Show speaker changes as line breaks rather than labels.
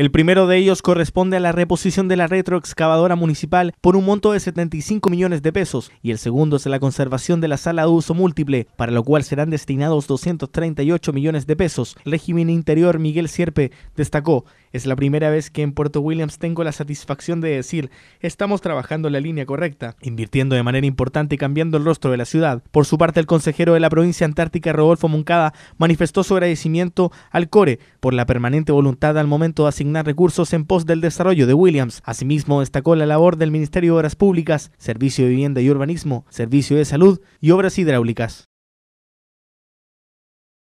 El primero de ellos corresponde a la reposición de la retroexcavadora municipal por un monto de 75 millones de pesos y el segundo es la conservación de la sala de uso múltiple, para lo cual serán destinados 238 millones de pesos. El Régimen Interior Miguel Sierpe destacó, es la primera vez que en Puerto Williams tengo la satisfacción de decir, estamos trabajando en la línea correcta, invirtiendo de manera importante y cambiando el rostro de la ciudad. Por su parte, el consejero de la provincia antártica, Rodolfo Moncada, manifestó su agradecimiento al CORE por la permanente voluntad al momento de asignar recursos en pos del desarrollo de Williams. Asimismo, destacó la labor del Ministerio de Obras Públicas, Servicio de Vivienda y Urbanismo, Servicio de Salud y Obras Hidráulicas.